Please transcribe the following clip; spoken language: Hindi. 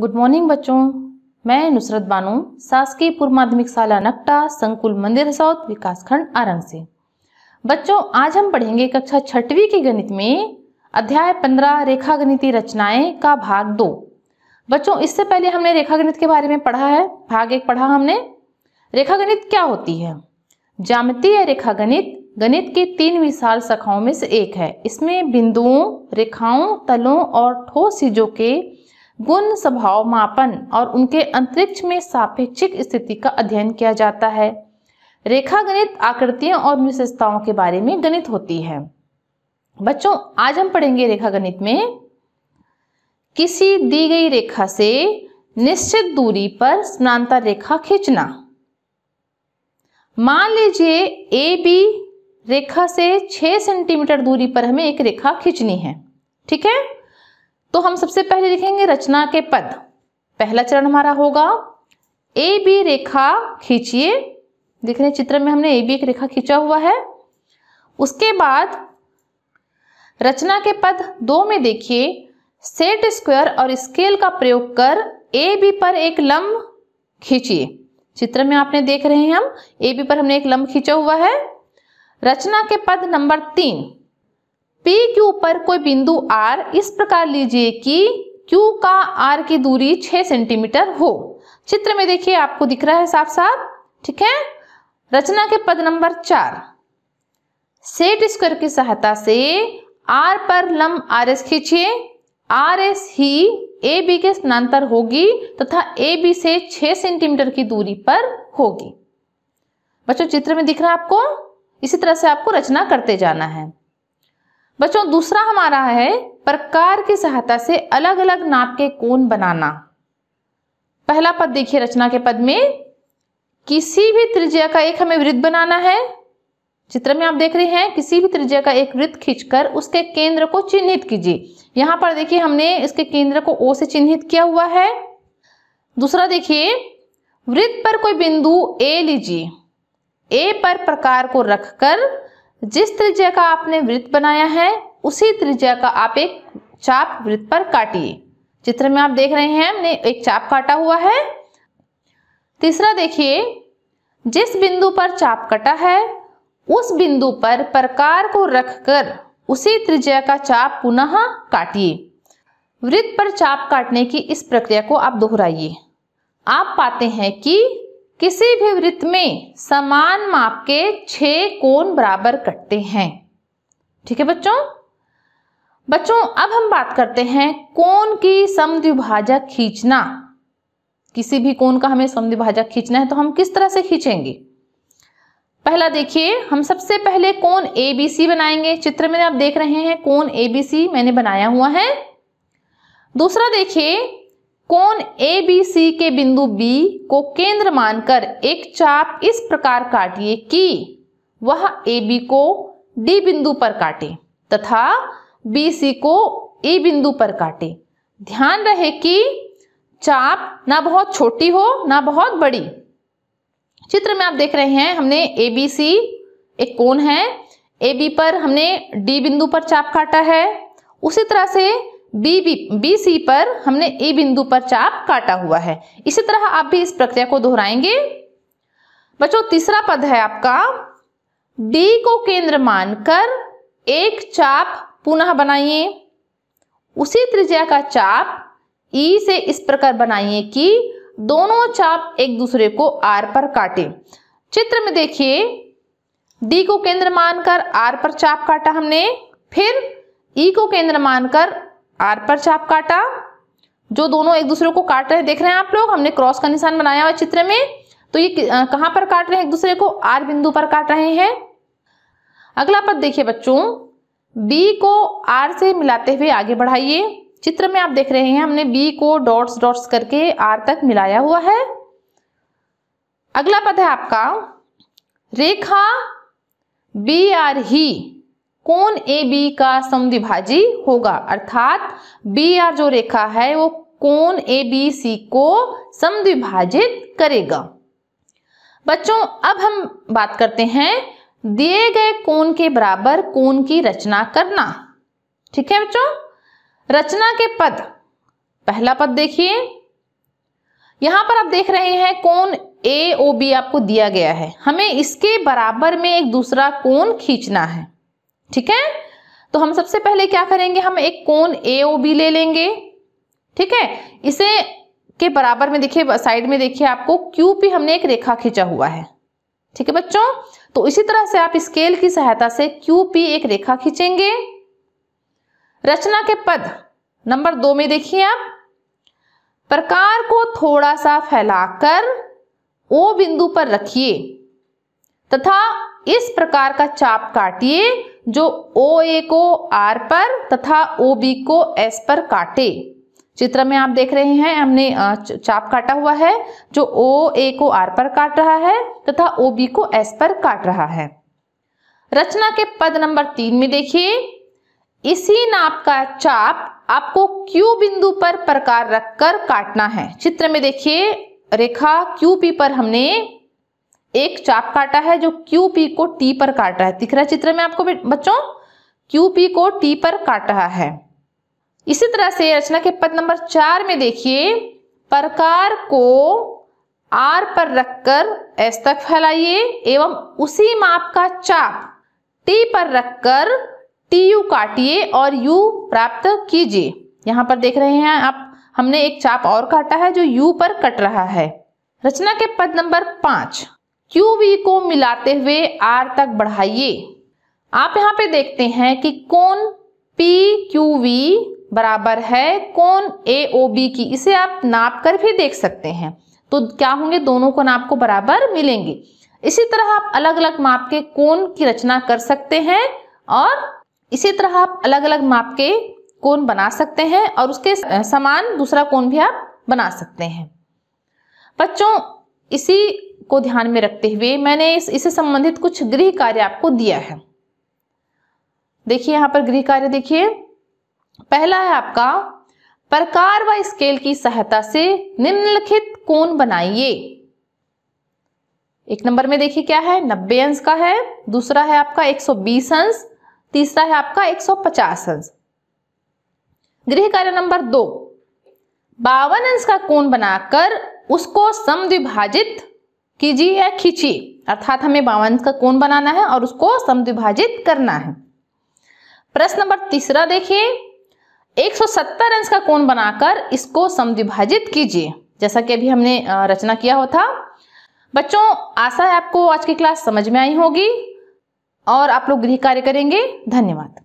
गुड मॉर्निंग बच्चों मैं नुसरत बानू शासकीय पूर्व माध्यमिक शाला नकटा संकुल मंदिर साउथ विकासखंड आरंग से बच्चों आज हम पढ़ेंगे कक्षा छठवी के गणित में अध्याय पंद्रह रेखा गणित रचनाएं का भाग दो बच्चों इससे पहले हमने रेखा गणित के बारे में पढ़ा है भाग एक पढ़ा हमने रेखा गणित क्या होती है जामतीय रेखा गणित गणित के तीन विशाल शाखाओं में से एक है इसमें बिंदुओं रेखाओं तलों और ठोस चीजों के गुण स्वभाव मापन और उनके अंतरिक्ष में सापेक्षिक स्थिति का अध्ययन किया जाता है रेखा गणित आकृतियों और विशेषताओं के बारे में गणित होती है बच्चों आज हम पढ़ेंगे रेखा गणित में किसी दी गई रेखा से निश्चित दूरी पर स्नातर रेखा खींचना मान लीजिए ए बी रेखा से 6 सेंटीमीटर दूरी पर हमें एक रेखा खींचनी है ठीक है तो हम सबसे पहले लिखेंगे रचना के पद पहला चरण हमारा होगा ए बी रेखा खींचिए देख रहे चित्र में हमने ए बी एक रेखा खींचा हुआ है उसके बाद रचना के पद दो में देखिए सेट स्क्वायर और स्केल का प्रयोग कर ए बी पर एक लंब खींचिए चित्र में आपने देख रहे हैं हम ए बी पर हमने एक लंब खींचा हुआ है रचना के पद नंबर तीन P Q पर कोई बिंदु R इस प्रकार लीजिए कि Q का R की दूरी 6 सेंटीमीटर हो चित्र में देखिए आपको दिख रहा है साफ साफ ठीक है रचना के पद नंबर चार सेट स्क्वायर की सहायता से R पर लंब आर एस खींचिए आर एस ही ए बी के स्थानांतर होगी तथा ए बी से 6 सेंटीमीटर की दूरी पर होगी बच्चों चित्र में दिख रहा है आपको इसी तरह से आपको रचना करते जाना है बच्चों दूसरा हमारा है प्रकार की सहायता से अलग अलग नाप के कोण बनाना पहला पद देखिए रचना के पद में किसी भी त्रिज्या का एक हमें वृत्त बनाना है चित्र में आप देख रहे हैं किसी भी त्रिज्या का एक वृत्त खींचकर उसके केंद्र को चिन्हित कीजिए यहां पर देखिए हमने इसके केंद्र को ओ से चिन्हित किया हुआ है दूसरा देखिए वृत्त पर कोई बिंदु ए लीजिए ए पर प्रकार को रखकर जिस त्रिज्या का आपने वृत्त बनाया है उसी त्रिज्या का आप एक चाप वृत्त पर काटिए चित्र में आप देख रहे हैं हमने एक चाप काटा हुआ है तीसरा देखिए जिस बिंदु पर चाप कटा है उस बिंदु पर प्रकार को रखकर उसी त्रिज्या का चाप पुनः काटिए वृत्त पर चाप काटने की इस प्रक्रिया को आप दोहराइए आप पाते हैं कि किसी भी वृत्त में समान माप के छह कोण बराबर कटते हैं ठीक है बच्चों बच्चों अब हम बात करते हैं कोण की समद्विभाजक खींचना किसी भी कोण का हमें समद्विभाजक खींचना है तो हम किस तरह से खींचेंगे पहला देखिए हम सबसे पहले कोण ए बी सी बनाएंगे चित्र में आप देख रहे हैं कोण ए बी सी मैंने बनाया हुआ है दूसरा देखिए कोण ए बी सी के बिंदु बी को केंद्र मानकर एक चाप इस प्रकार काटिए कि वह ए बी को डी बिंदु पर काटे तथा बी सी को ई बिंदु पर काटे ध्यान रहे कि चाप ना बहुत छोटी हो ना बहुत बड़ी चित्र में आप देख रहे हैं हमने ए बी सी एक कोण है ए बी पर हमने डी बिंदु पर चाप काटा है उसी तरह से बी बी बी सी पर हमने ए बिंदु पर चाप काटा हुआ है इसी तरह आप भी इस प्रक्रिया को दोहराएंगे बच्चों तीसरा पद है आपका डी को केंद्र मानकर एक चाप पुनः बनाइए उसी त्रिज्या का चाप ई e से इस प्रकार बनाइए कि दोनों चाप एक दूसरे को आर पर काटे चित्र में देखिए डी को केंद्र मानकर आर पर चाप काटा हमने फिर ई e को केंद्र मानकर आर पर चाप काटा जो दोनों एक दूसरे को काट रहे हैं देख रहे हैं आप लोग हमने क्रॉस का निशान बनाया हुआ चित्र में तो ये कहाँ पर काट रहे हैं एक दूसरे को आर बिंदु पर काट रहे हैं अगला पद देखिए बच्चों बी को आर से मिलाते हुए आगे बढ़ाइए चित्र में आप देख रहे हैं हमने बी को डॉट्स डॉट्स करके आर तक मिलाया हुआ है अगला पद है आपका रेखा बी आर ही कौन ए बी का समद्विभाजी होगा अर्थात बी आर जो रेखा है वो कौन ए बी सी को समद्विभाजित करेगा बच्चों अब हम बात करते हैं दिए गए कोण के बराबर कोण की रचना करना ठीक है बच्चों रचना के पद पहला पद देखिए यहां पर आप देख रहे हैं कोण ए ओ बी आपको दिया गया है हमें इसके बराबर में एक दूसरा कोण खींचना है ठीक है तो हम सबसे पहले क्या करेंगे हम एक कोन ए ओ बी ले लेंगे ठीक है इसे के बराबर में देखिए साइड में देखिए आपको क्यू पी हमने एक रेखा खींचा हुआ है ठीक है बच्चों तो इसी तरह से आप स्केल की सहायता से क्यू पी एक रेखा खींचेंगे रचना के पद नंबर दो में देखिए आप प्रकार को थोड़ा सा फैलाकर ओ बिंदु पर रखिए तथा इस प्रकार का चाप काटिए जो ओ ए को आर पर तथा ओ बी को एस पर काटे चित्र में आप देख रहे हैं हमने चाप काटा हुआ है जो ओ ए को आर पर काट रहा है तथा ओ बी को एस पर काट रहा है रचना के पद नंबर तीन में देखिए इसी नाप का चाप आपको क्यू बिंदु पर प्रकार रखकर काटना है चित्र में देखिए रेखा क्यू पी पर हमने एक चाप काटा है जो क्यू पी को टी पर काटा है दिख रहा चित्र में आपको बच्चों क्यू पी को टी पर काट रहा है इसी तरह से रचना के पद नंबर चार में देखिए प्रकार को आर पर रखकर एस तक फैलाइए एवं उसी माप का चाप टी पर रखकर टी यू काटिए और यू प्राप्त कीजिए यहां पर देख रहे हैं आप हमने एक चाप और काटा है जो यू पर कट रहा है रचना के पद नंबर पांच क्यू वी को मिलाते हुए आर तक बढ़ाइए आप यहाँ पे देखते हैं कि कौन पी क्यू वी बराबर है कौन ए ओ बी की इसे आप नाप कर भी देख सकते हैं तो क्या होंगे दोनों कोण आपको बराबर मिलेंगे इसी तरह आप अलग अलग माप के कोण की रचना कर सकते हैं और इसी तरह आप अलग अलग माप के कोण बना सकते हैं और उसके समान दूसरा कोण भी आप बना सकते हैं बच्चों इसी को ध्यान में रखते हुए मैंने इस इससे संबंधित कुछ गृह कार्य आपको दिया है देखिए यहां पर गृह कार्य देखिए पहला है आपका प्रकार व स्केल की सहायता से निम्नलिखित कोण बनाइए एक नंबर में देखिए क्या है 90 अंश का है दूसरा है आपका 120 अंश तीसरा है आपका 150 अंश गृह कार्य नंबर दो बावन अंश का कोण बनाकर उसको समद्विभाजित खिजी या खिची अर्थात हमें बावन का कोण बनाना है और उसको समद्विभाजित करना है प्रश्न नंबर तीसरा देखिए 170 अंश का कोण बनाकर इसको समद्विभाजित कीजिए जैसा कि अभी हमने रचना किया हो था बच्चों आशा है आपको आज की क्लास समझ में आई होगी और आप लोग गृह कार्य करेंगे धन्यवाद